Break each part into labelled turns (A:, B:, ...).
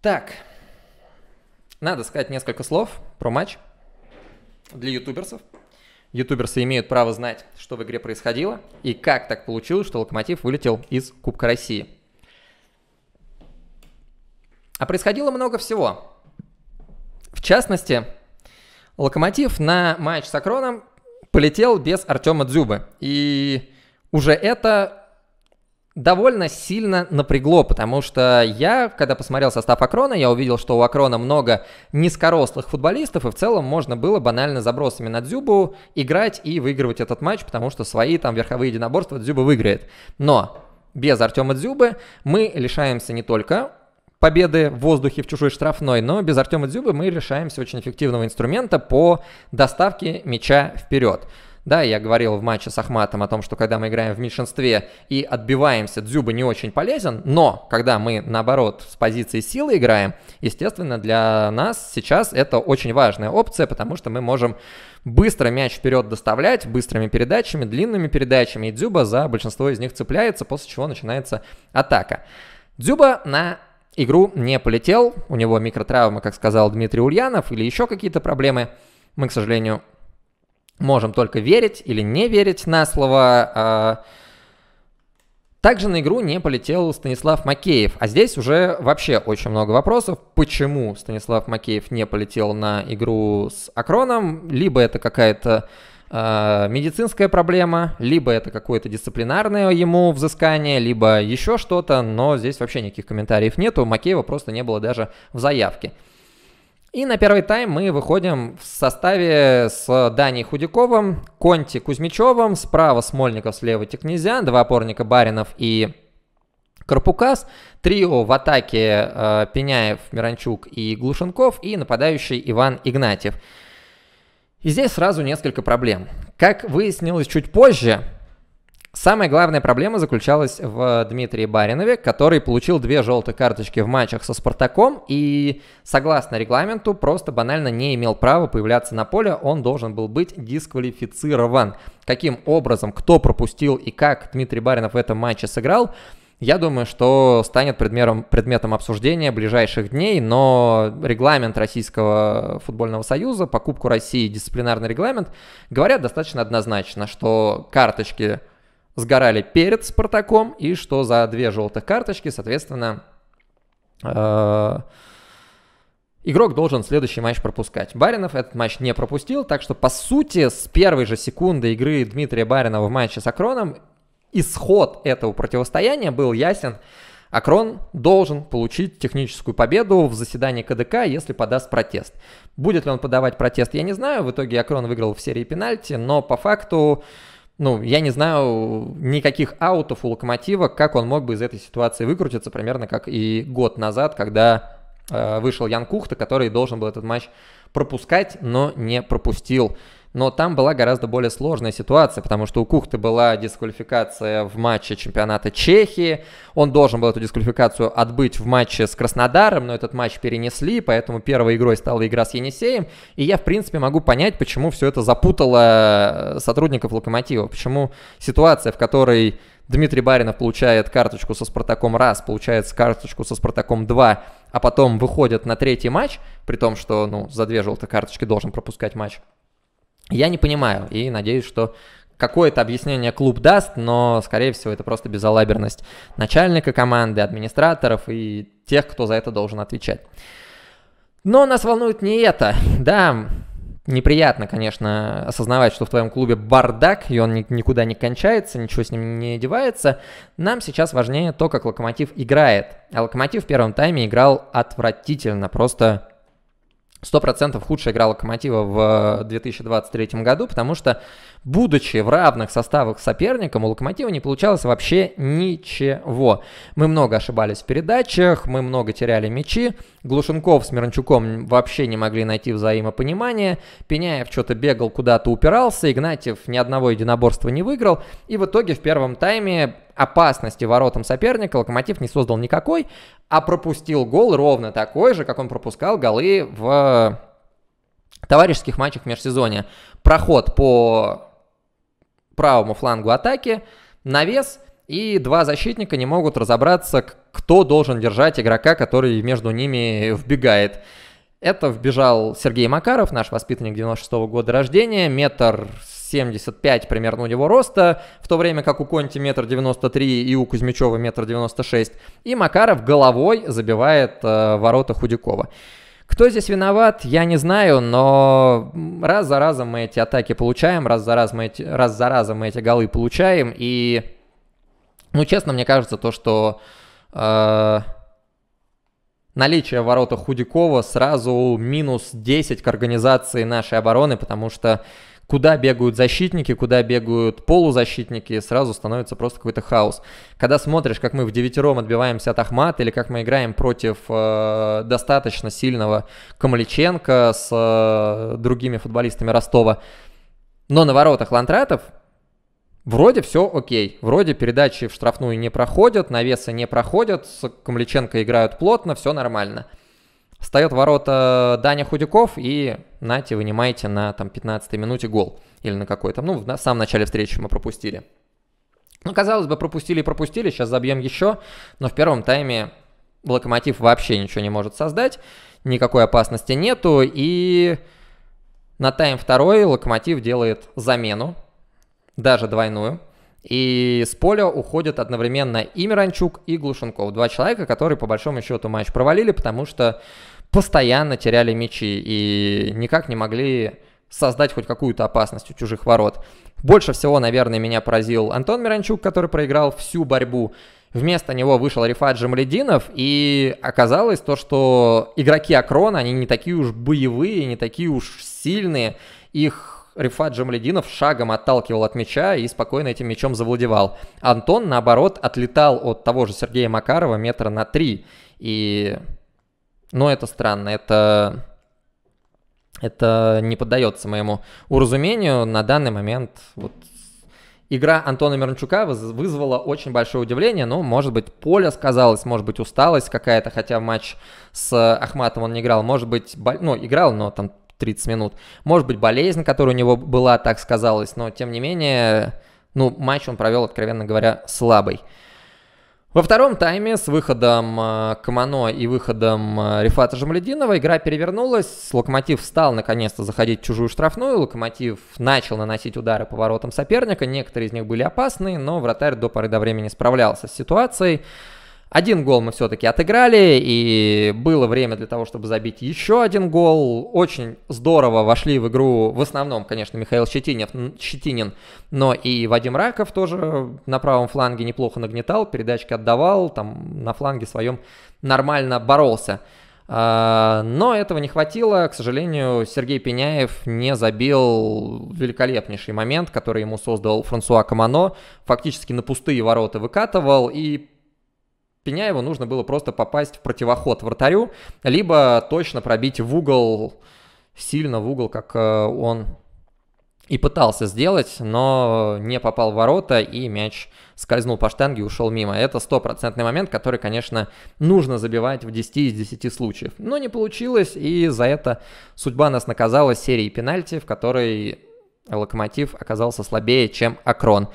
A: Так, надо сказать несколько слов про матч для ютуберсов. Ютуберсы имеют право знать, что в игре происходило и как так получилось, что Локомотив вылетел из Кубка России. А происходило много всего. В частности, Локомотив на матч с Акроном полетел без Артема Дзюбы. И уже это довольно сильно напрягло, потому что я, когда посмотрел состав Акрона, я увидел, что у Акрона много низкорослых футболистов, и в целом можно было банально забросами на Дзюбу играть и выигрывать этот матч, потому что свои там верховые единоборства Дзюба выиграет. Но без Артема Дзюбы мы лишаемся не только победы в воздухе в чужой штрафной, но без Артема Дзюбы мы лишаемся очень эффективного инструмента по доставке мяча вперед. Да, я говорил в матче с Ахматом о том, что когда мы играем в меньшинстве и отбиваемся, Дзюба не очень полезен, но когда мы, наоборот, с позиции силы играем, естественно, для нас сейчас это очень важная опция, потому что мы можем быстро мяч вперед доставлять, быстрыми передачами, длинными передачами, и Дзюба за большинство из них цепляется, после чего начинается атака. Дзюба на игру не полетел, у него микротравма, как сказал Дмитрий Ульянов, или еще какие-то проблемы. Мы, к сожалению, Можем только верить или не верить на слово. А. Также на игру не полетел Станислав Макеев. А здесь уже вообще очень много вопросов, почему Станислав Макеев не полетел на игру с Акроном. Либо это какая-то э, медицинская проблема, либо это какое-то дисциплинарное ему взыскание, либо еще что-то, но здесь вообще никаких комментариев нету. Макеева просто не было даже в заявке. И на первый тайм мы выходим в составе с Даней Худяковым, Конти Кузьмичевым, справа Смольников, слева Текнезян, два опорника Баринов и Карпукас, трио в атаке э, Пеняев, Миранчук и Глушенков и нападающий Иван Игнатьев. И здесь сразу несколько проблем. Как выяснилось чуть позже, Самая главная проблема заключалась в Дмитрии Баринове, который получил две желтые карточки в матчах со Спартаком и, согласно регламенту, просто банально не имел права появляться на поле, он должен был быть дисквалифицирован. Каким образом, кто пропустил и как Дмитрий Баринов в этом матче сыграл, я думаю, что станет предметом, предметом обсуждения ближайших дней, но регламент Российского футбольного союза по Кубку России, дисциплинарный регламент, говорят достаточно однозначно, что карточки сгорали перед Спартаком, и что за две желтых карточки, соответственно, э, игрок должен следующий матч пропускать. Баринов этот матч не пропустил, так что, по сути, с первой же секунды игры Дмитрия Баринова в матче с Акроном исход этого противостояния был ясен. Акрон должен получить техническую победу в заседании КДК, если подаст протест. Будет ли он подавать протест, я не знаю. В итоге Акрон выиграл в серии пенальти, но по факту ну, я не знаю никаких аутов у Локомотива, как он мог бы из этой ситуации выкрутиться, примерно как и год назад, когда э, вышел Ян Кухта, который должен был этот матч пропускать, но не пропустил но там была гораздо более сложная ситуация, потому что у Кухты была дисквалификация в матче чемпионата Чехии, он должен был эту дисквалификацию отбыть в матче с Краснодаром, но этот матч перенесли, поэтому первой игрой стала игра с Енисеем, и я, в принципе, могу понять, почему все это запутало э, сотрудников Локомотива, почему ситуация, в которой Дмитрий Баринов получает карточку со Спартаком раз, получает карточку со Спартаком два, а потом выходит на третий матч, при том, что ну, за две желтые карточки должен пропускать матч. Я не понимаю и надеюсь, что какое-то объяснение клуб даст, но, скорее всего, это просто безалаберность начальника команды, администраторов и тех, кто за это должен отвечать. Но нас волнует не это. Да, неприятно, конечно, осознавать, что в твоем клубе бардак, и он никуда не кончается, ничего с ним не девается. Нам сейчас важнее то, как Локомотив играет. А Локомотив в первом тайме играл отвратительно, просто 100% худшая игра Локомотива в 2023 году, потому что будучи в равных составах с соперником, у Локомотива не получалось вообще ничего. Мы много ошибались в передачах, мы много теряли мячи, Глушенков с Мирончуком вообще не могли найти взаимопонимание, Пеняев что-то бегал, куда-то упирался, Игнатьев ни одного единоборства не выиграл, и в итоге в первом тайме опасности воротам соперника Локомотив не создал никакой, а пропустил гол ровно такой же, как он пропускал голы в товарищеских матчах в межсезонье. Проход по правому флангу атаки, навес, и два защитника не могут разобраться, кто должен держать игрока, который между ними вбегает. Это вбежал Сергей Макаров, наш воспитанник 96 -го года рождения, метр 75 примерно у него роста, в то время как у Конти метр 93 и у Кузьмичева метр 96. И Макаров головой забивает э, ворота Худякова. Кто здесь виноват, я не знаю, но раз за разом мы эти атаки получаем, раз за, раз мы эти, раз за разом мы эти голы получаем, и, ну, честно, мне кажется, то, что э, наличие ворота Худякова сразу минус 10 к организации нашей обороны, потому что куда бегают защитники, куда бегают полузащитники, сразу становится просто какой-то хаос. Когда смотришь, как мы в девятером отбиваемся от Ахмата или как мы играем против э, достаточно сильного Камличенко с э, другими футболистами Ростова, но на воротах Лантратов Вроде все окей, вроде передачи в штрафную не проходят, навесы не проходят, с Камличенко играют плотно, все нормально встает в ворота Даня Худяков, и нате, вынимаете на там 15-й минуте гол. Или на какой-то, ну, в самом начале встречи мы пропустили. Ну, казалось бы, пропустили и пропустили, сейчас забьем еще, но в первом тайме Локомотив вообще ничего не может создать, никакой опасности нету, и на тайм второй Локомотив делает замену, даже двойную, и с поля уходят одновременно и Миранчук, и Глушенков. Два человека, которые, по большому счету, матч провалили, потому что постоянно теряли мячи и никак не могли создать хоть какую-то опасность у чужих ворот. Больше всего, наверное, меня поразил Антон Миранчук, который проиграл всю борьбу. Вместо него вышел Рифат Жамалединов, и оказалось то, что игроки Акрона, они не такие уж боевые, не такие уж сильные. Их Рифат Джамлединов шагом отталкивал от мяча и спокойно этим мячом завладевал. Антон, наоборот, отлетал от того же Сергея Макарова метра на три. И но это странно, это, это не поддается моему уразумению на данный момент. Вот игра Антона Мирончука вызвала очень большое удивление, но, ну, может быть, поле сказалось, может быть, усталость какая-то, хотя матч с Ахматом он не играл, может быть, бол... ну, играл, но там 30 минут, может быть, болезнь, которая у него была, так сказалось, но, тем не менее, ну, матч он провел, откровенно говоря, слабый. Во втором тайме с выходом э, Камано и выходом э, Рифата Жамлединова игра перевернулась. Локомотив стал наконец-то заходить в чужую штрафную. Локомотив начал наносить удары по воротам соперника. Некоторые из них были опасны, но вратарь до поры до времени справлялся с ситуацией. Один гол мы все-таки отыграли, и было время для того, чтобы забить еще один гол. Очень здорово вошли в игру в основном, конечно, Михаил Щетинев, Щетинин, но и Вадим Раков тоже на правом фланге неплохо нагнетал, передачки отдавал, там на фланге своем нормально боролся. А, но этого не хватило. К сожалению, Сергей Пеняев не забил великолепнейший момент, который ему создал Франсуа Камано. Фактически на пустые ворота выкатывал и Пеняеву нужно было просто попасть в противоход вратарю, либо точно пробить в угол, сильно в угол, как э, он и пытался сделать, но не попал в ворота, и мяч скользнул по штанге и ушел мимо. Это стопроцентный момент, который, конечно, нужно забивать в 10 из 10 случаев. Но не получилось, и за это судьба нас наказала серией пенальти, в которой Локомотив оказался слабее, чем Акрон.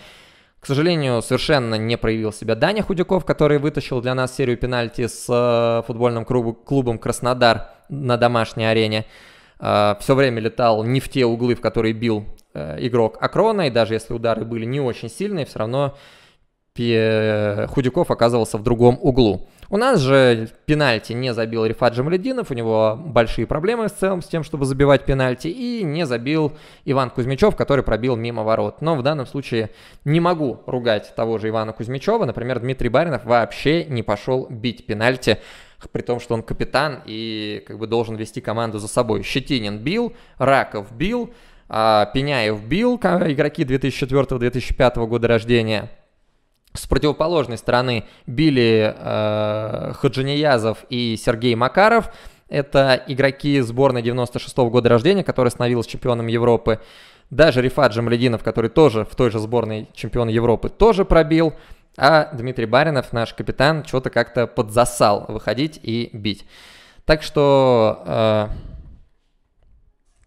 A: К сожалению, совершенно не проявил себя Даня Худяков, который вытащил для нас серию пенальти с э, футбольным клубом Краснодар на домашней арене. Э, все время летал не в те углы, в которые бил э, игрок Акрона, и даже если удары были не очень сильные, все равно Э, Худяков оказывался в другом углу. У нас же пенальти не забил Рифат Джамлединов, у него большие проблемы в целом с тем, чтобы забивать пенальти, и не забил Иван Кузьмичев, который пробил мимо ворот. Но в данном случае не могу ругать того же Ивана Кузьмичева. Например, Дмитрий Баринов вообще не пошел бить пенальти, при том, что он капитан и как бы должен вести команду за собой. Щетинин бил, Раков бил, а, Пеняев бил, игроки 2004-2005 года рождения – с противоположной стороны били э, Хаджиниязов и Сергей Макаров. Это игроки сборной 96 -го года рождения, который становился чемпионом Европы. Даже Рифат Жамлединов, который тоже в той же сборной чемпион Европы, тоже пробил. А Дмитрий Баринов, наш капитан, что-то как-то подзасал выходить и бить. Так что... Э,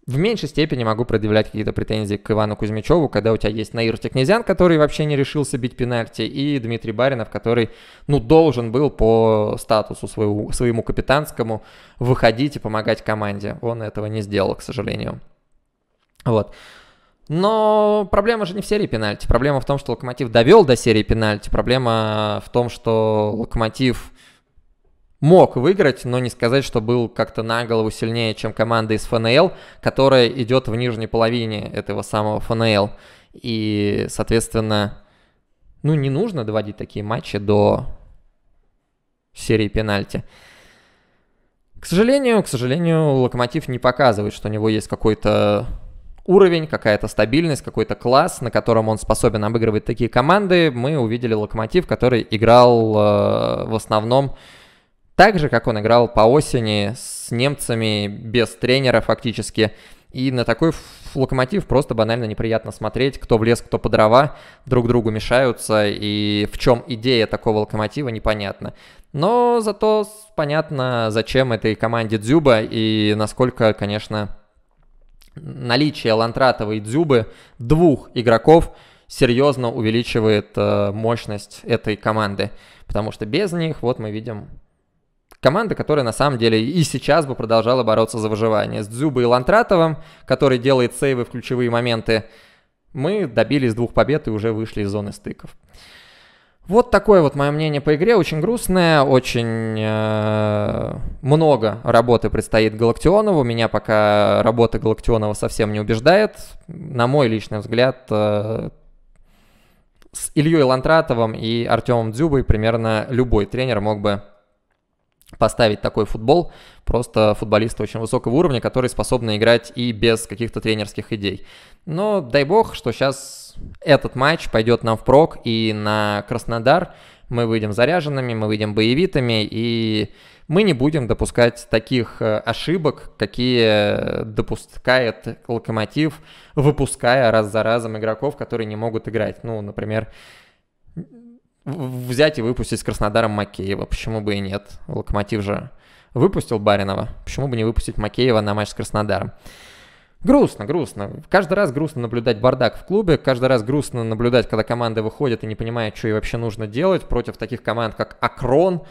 A: в меньшей степени могу предъявлять какие-то претензии к Ивану Кузьмичеву, когда у тебя есть Наир Текнезян, который вообще не решился бить пенальти, и Дмитрий Баринов, который, ну, должен был по статусу своему, своему капитанскому выходить и помогать команде. Он этого не сделал, к сожалению. Вот. Но проблема же не в серии пенальти. Проблема в том, что Локомотив довел до серии пенальти. Проблема в том, что Локомотив мог выиграть, но не сказать, что был как-то на голову сильнее, чем команда из ФНЛ, которая идет в нижней половине этого самого ФНЛ. И, соответственно, ну, не нужно доводить такие матчи до серии пенальти. К сожалению, к сожалению, Локомотив не показывает, что у него есть какой-то уровень, какая-то стабильность, какой-то класс, на котором он способен обыгрывать такие команды. Мы увидели Локомотив, который играл э, в основном так же, как он играл по осени с немцами, без тренера фактически. И на такой локомотив просто банально неприятно смотреть, кто в лес, кто по дрова, друг другу мешаются, и в чем идея такого локомотива, непонятно. Но зато понятно, зачем этой команде Дзюба и насколько, конечно, наличие Лантратова и Дзюбы, двух игроков, серьезно увеличивает э, мощность этой команды. Потому что без них, вот мы видим, Команда, которая на самом деле и сейчас бы продолжала бороться за выживание. С Дзюбой и Лантратовым, который делает сейвы в ключевые моменты, мы добились двух побед и уже вышли из зоны стыков. Вот такое вот мое мнение по игре, очень грустное, очень э, много работы предстоит Галактионову, меня пока работа Галактионова совсем не убеждает, на мой личный взгляд, э, с Ильей Лантратовым и Артемом Дзюбой примерно любой тренер мог бы поставить такой футбол, просто футболисты очень высокого уровня, которые способны играть и без каких-то тренерских идей. Но дай бог, что сейчас этот матч пойдет нам впрок и на Краснодар мы выйдем заряженными, мы выйдем боевитыми, и мы не будем допускать таких э, ошибок, какие допускает Локомотив, выпуская раз за разом игроков, которые не могут играть. Ну, например, взять и выпустить с Краснодаром Макеева. Почему бы и нет? Локомотив же выпустил Баринова. Почему бы не выпустить Макеева на матч с Краснодаром? Грустно, грустно. Каждый раз грустно наблюдать бардак в клубе, каждый раз грустно наблюдать, когда команды выходят и не понимают, что ей вообще нужно делать против таких команд, как Акрон.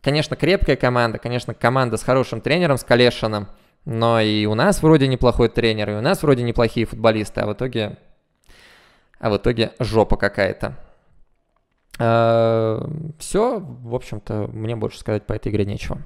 A: Конечно, крепкая команда, конечно, команда с хорошим тренером, с Калешиным, но и у нас вроде неплохой тренер, и у нас вроде неплохие футболисты, а в итоге... А в итоге жопа какая-то. Э, Все, в общем-то, мне больше сказать по этой игре нечего.